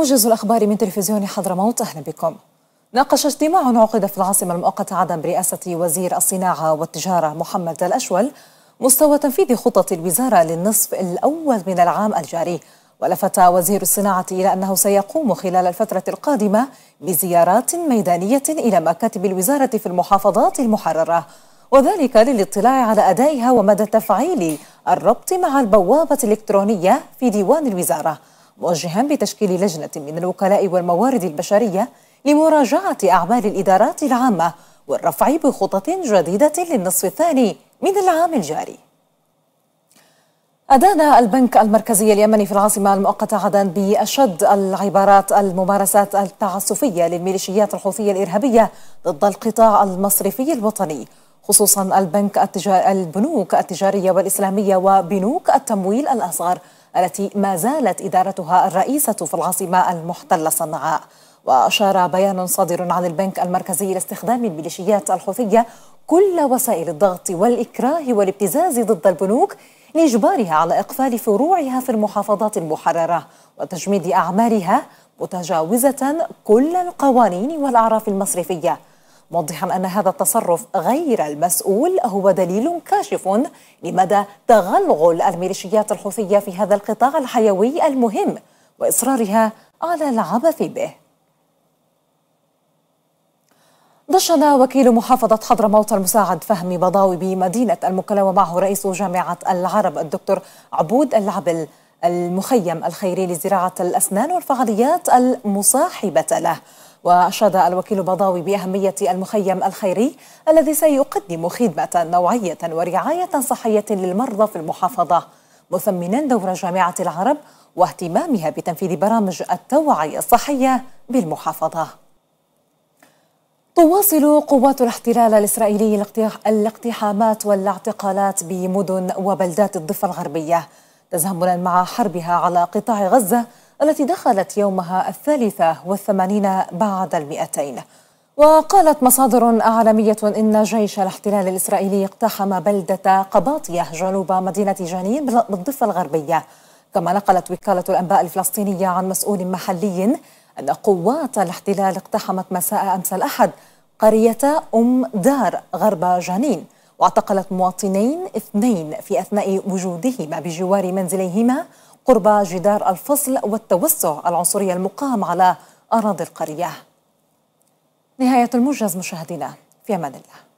موجز الأخبار من تلفزيون حضرموت أهلا بكم ناقش اجتماع عقد في العاصمة المؤقتة عدن برئاسة وزير الصناعة والتجارة محمد الأشول مستوى تنفيذ خطة الوزارة للنصف الأول من العام الجاري ولفت وزير الصناعة إلى أنه سيقوم خلال الفترة القادمة بزيارات ميدانية إلى مكاتب الوزارة في المحافظات المحررة وذلك للاطلاع على أدائها ومدى تفعيل الربط مع البوابة الإلكترونية في ديوان الوزارة موجها بتشكيل لجنة من الوكلاء والموارد البشرية لمراجعة أعمال الإدارات العامة والرفع بخطط جديدة للنصف الثاني من العام الجاري أدان البنك المركزي اليمني في العاصمة المؤقتة عدن بأشد العبارات الممارسات التعسفية للميليشيات الحوثية الإرهابية ضد القطاع المصرفي الوطني خصوصا البنك التجار البنوك التجارية والإسلامية وبنوك التمويل الأصغر التي ما زالت إدارتها الرئيسة في العاصمة المحتلة صنعاء وأشار بيان صادر عن البنك المركزي لاستخدام الميليشيات الحوثية كل وسائل الضغط والإكراه والابتزاز ضد البنوك لإجبارها على إقفال فروعها في المحافظات المحررة وتجميد أعمالها متجاوزة كل القوانين والأعراف المصرفية موضحا أن هذا التصرف غير المسؤول هو دليل كاشف لمدى تغلغل الميليشيات الحوثية في هذا القطاع الحيوي المهم وإصرارها على العبث به دشن وكيل محافظة حضرموت المساعد فهمي بضاوي بمدينة المكلا ومعه رئيس جامعة العرب الدكتور عبود العبل المخيم الخيري لزراعة الأسنان والفعاليات المصاحبة له وأشاد الوكيل بضاوي بأهمية المخيم الخيري الذي سيقدم خدمة نوعية ورعاية صحية للمرضى في المحافظة مثمنا دور جامعة العرب واهتمامها بتنفيذ برامج التوعية الصحية بالمحافظة تواصل قوات الاحتلال الإسرائيلي الاقتحامات والاعتقالات بمدن وبلدات الضفة الغربية تزامنا مع حربها على قطاع غزة التي دخلت يومها الثالثة والثمانين بعد المئتين وقالت مصادر أعلامية إن جيش الاحتلال الإسرائيلي اقتحم بلدة قباطية جنوب مدينة جنين بالضفة الغربية كما نقلت وكالة الأنباء الفلسطينية عن مسؤول محلي أن قوات الاحتلال اقتحمت مساء أمس الأحد قرية أم دار غرب جنين واعتقلت مواطنين اثنين في أثناء وجودهما بجوار منزليهما قرب جدار الفصل والتوسع العنصري المقام على أراضي القرية نهاية الموجز مشاهدينا في أمان الله